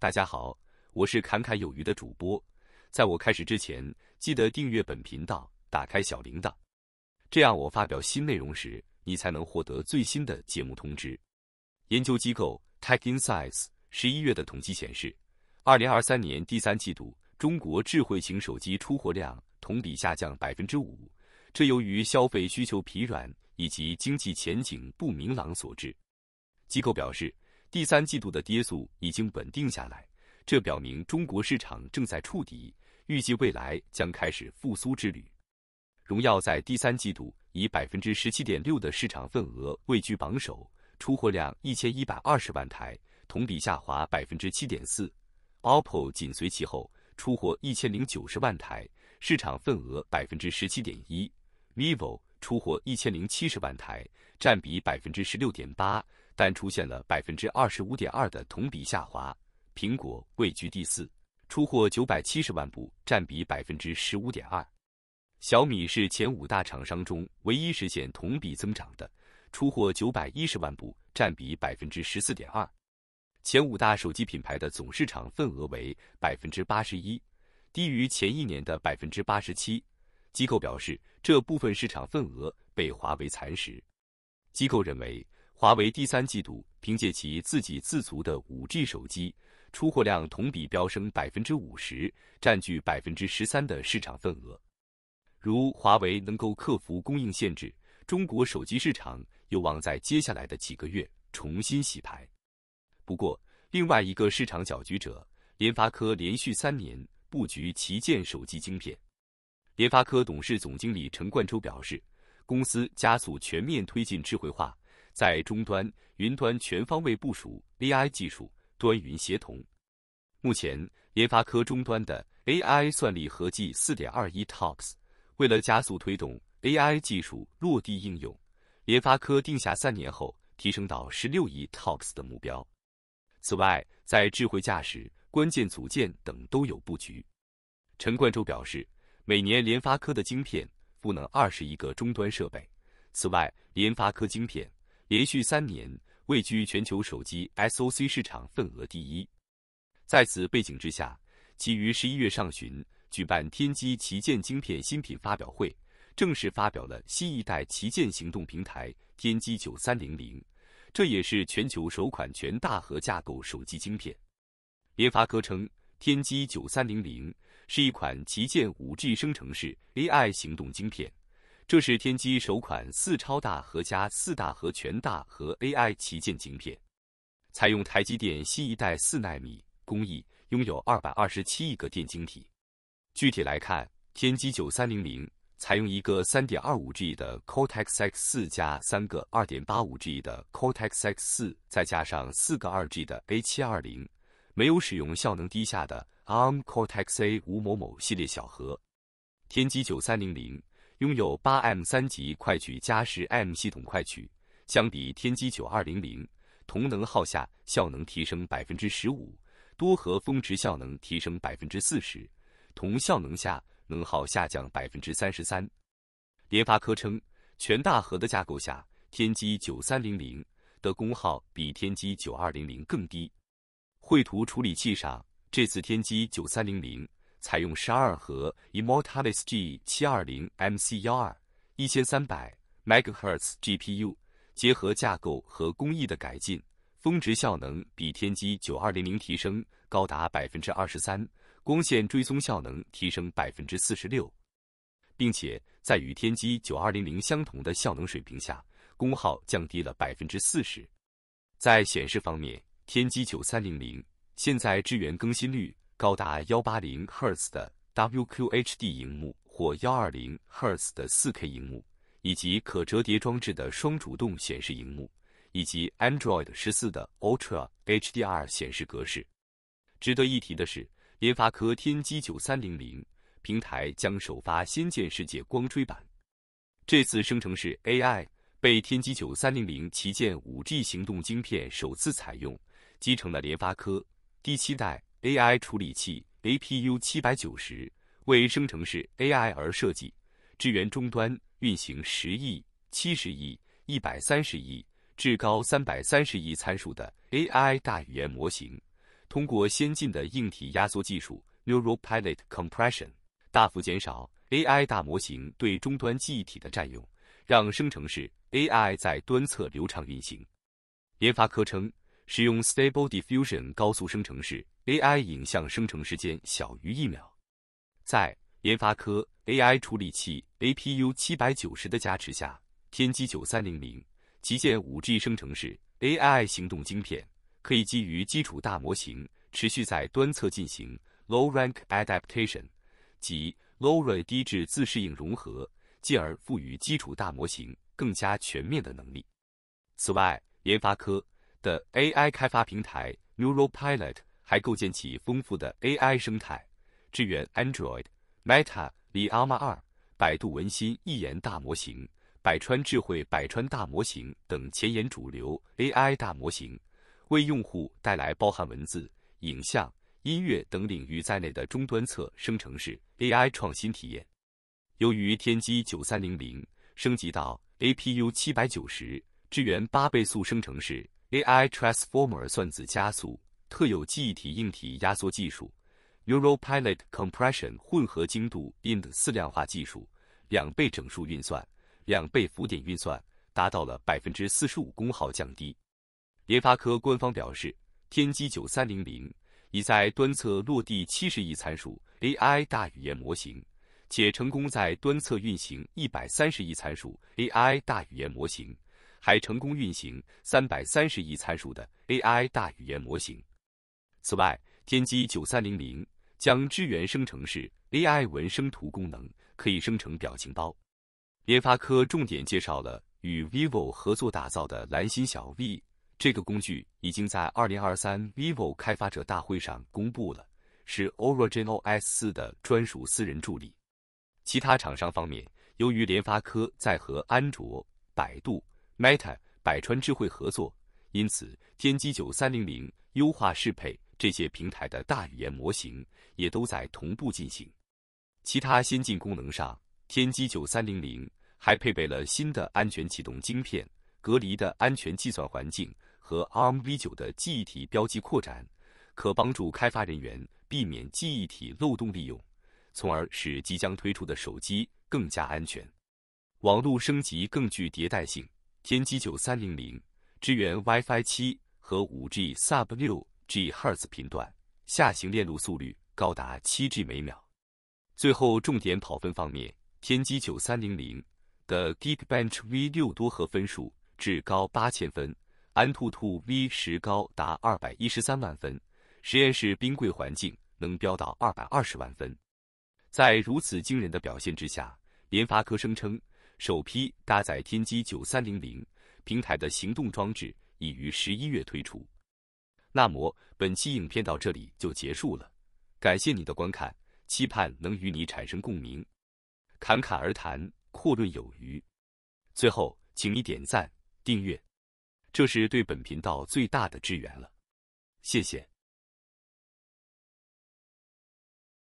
大家好，我是侃侃有余的主播。在我开始之前，记得订阅本频道，打开小铃铛，这样我发表新内容时，你才能获得最新的节目通知。研究机构 TechInsights 十一月的统计显示，二零二三年第三季度中国智慧型手机出货量同比下降百分之五，这由于消费需求疲软以及经济前景不明朗所致。机构表示。第三季度的跌速已经稳定下来，这表明中国市场正在触底，预计未来将开始复苏之旅。荣耀在第三季度以百分之十七点六的市场份额位居榜首，出货量一千一百二十万台，同比下滑百分之七点四。OPPO 紧随其后，出货一千零九十万台，市场份额百分之十七点一。vivo 出货一千零七十万台，占比百分之十六点八。但出现了百分之二十五点二的同比下滑，苹果位居第四，出货九百七十万部，占比百分之十五点二。小米是前五大厂商中唯一实现同比增长的，出货九百一十万部，占比百分之十四点二。前五大手机品牌的总市场份额为百分之八十一，低于前一年的百分之八十七。机构表示，这部分市场份额被华为蚕食。机构认为。华为第三季度凭借其自给自足的 5G 手机出货量同比飙升百分之五十，占据百分之十三的市场份额。如华为能够克服供应限制，中国手机市场有望在接下来的几个月重新洗牌。不过，另外一个市场搅局者——联发科，连续三年布局旗舰手机晶片。联发科董事总经理陈冠洲表示，公司加速全面推进智慧化。在终端、云端全方位部署 AI 技术，端云协同。目前，联发科终端的 AI 算力合计四点二一 TOPS。为了加速推动 AI 技术落地应用，联发科定下三年后提升到十六亿 TOPS 的目标。此外，在智慧驾驶关键组件等都有布局。陈冠洲表示，每年联发科的晶片赋能二十亿个终端设备。此外，联发科晶片。连续三年位居全球手机 SOC 市场份额第一。在此背景之下，其于十一月上旬举办天玑旗舰晶片新品发表会，正式发表了新一代旗舰行动平台天玑九三零零，这也是全球首款全大核架构手机晶片。联发科称，天玑九三零零是一款旗舰五 G 生成式 AI 行动晶片。这是天玑首款四超大核加四大核全大核 AI 旗舰晶片，采用台积电新一代四纳米工艺，拥有二百二十七亿个电晶体。具体来看，天玑九三零零采用一个三点二五 G 的 Cortex X 四加三个二点八五 G 的 Cortex X 四，再加上四个二 G 的 A 七二零，没有使用效能低下的 Arm Cortex A 五某某系列小核。天玑九三零零。拥有八 M 三级快取加十 M 系统快取，相比天玑九二零零，同能耗下效能提升百分之十五，多核峰值效能提升百分之四十，同效能下能耗下降百分之三十三。联发科称，全大核的架构下，天玑九三零零的功耗比天玑九二零零更低。绘图处理器上，这次天玑九三零零。采用十二核 Immortalis G 七二零 MC 幺二一千三百 megahertz GPU，结合架构和工艺的改进，峰值效能比天玑九二零零提升高达百分之二十三，光线追踪效能提升百分之四十六，并且在与天玑九二零零相同的效能水平下，功耗降低了百分之四十。在显示方面，天玑九三零零现在支援更新率。高达幺八零赫兹的 WQHD 屏幕或幺二零赫兹的四 K 屏幕，以及可折叠装置的双主动显示荧幕，以及 Android 十四的 Ultra HDR 显示格式。值得一提的是，联发科天玑九三零零平台将首发《仙剑世界》光追版。这次生成式 AI 被天玑九三零零旗舰五 G 行动晶片首次采用，集成了联发科第七代。AI 处理器 APU 七百九十为生成式 AI 而设计，支援终端运行十亿、七十亿、一百三十亿至高三百三十亿参数的 AI 大语言模型。通过先进的硬体压缩技术 Neural Pilot Compression，大幅减少 AI 大模型对终端记忆体的占用，让生成式 AI 在端侧流畅运行。联发科称。使用 Stable Diffusion 高速生成式 AI 影像生成时间小于一秒，在联发科 AI 处理器 APU 七百九十的加持下，天玑九三零零旗舰 5G 生成式 AI 行动晶片可以基于基础大模型，持续在端侧进行 Low Rank Adaptation，即 Low r a n e 低秩自适应融合，进而赋予基础大模型更加全面的能力。此外，联发科。的 AI 开发平台 Neural Pilot 还构建起丰富的 AI 生态，支援 Android、Meta、Liama 二、百度文心一言大模型、百川智慧、百川大模型等前沿主流 AI 大模型，为用户带来包含文字、影像、音乐等领域在内的终端侧生成式 AI 创新体验。由于天玑九三零零升级到 Apu 七百九十，支援八倍速生成式。AI Transformer 算子加速、特有记忆体硬体压缩技术、Neural Pilot Compression 混合精度 i n t 四量化技术、两倍整数运算、两倍浮点运算，达到了百分之四十五功耗降低。联发科官方表示，天玑九三零零已在端侧落地七十亿参数 AI 大语言模型，且成功在端侧运行一百三十亿参数 AI 大语言模型。还成功运行三百三十亿参数的 AI 大语言模型。此外，天玑九三零零将支援生成式 AI 文生图功能，可以生成表情包。联发科重点介绍了与 vivo 合作打造的蓝心小 V，这个工具已经在二零二三 vivo 开发者大会上公布了，是 OriginOS 四的专属私人助理。其他厂商方面，由于联发科在和安卓、百度。Meta、百川智慧合作，因此天玑九三零零优化适配这些平台的大语言模型，也都在同步进行。其他先进功能上，天玑九三零零还配备了新的安全启动晶片、隔离的安全计算环境和 Armv9 的记忆体标记扩展，可帮助开发人员避免记忆体漏洞利用，从而使即将推出的手机更加安全。网络升级更具迭代性。天玑九三零零支援 WiFi 七和五 G sub 六 G Hz 频段，下行链路速率高达七 G 每秒。最后，重点跑分方面，天玑九三零零的 Geekbench V 六多核分数至高八千分，安兔兔 V 十高达二百一十三万分，实验室冰柜环境能飙到二百二十万分。在如此惊人的表现之下，联发科声称。首批搭载天玑九三零零平台的行动装置已于十一月推出。那么本期影片到这里就结束了，感谢你的观看，期盼能与你产生共鸣。侃侃而谈，阔论有余。最后，请你点赞、订阅，这是对本频道最大的支援了。谢谢。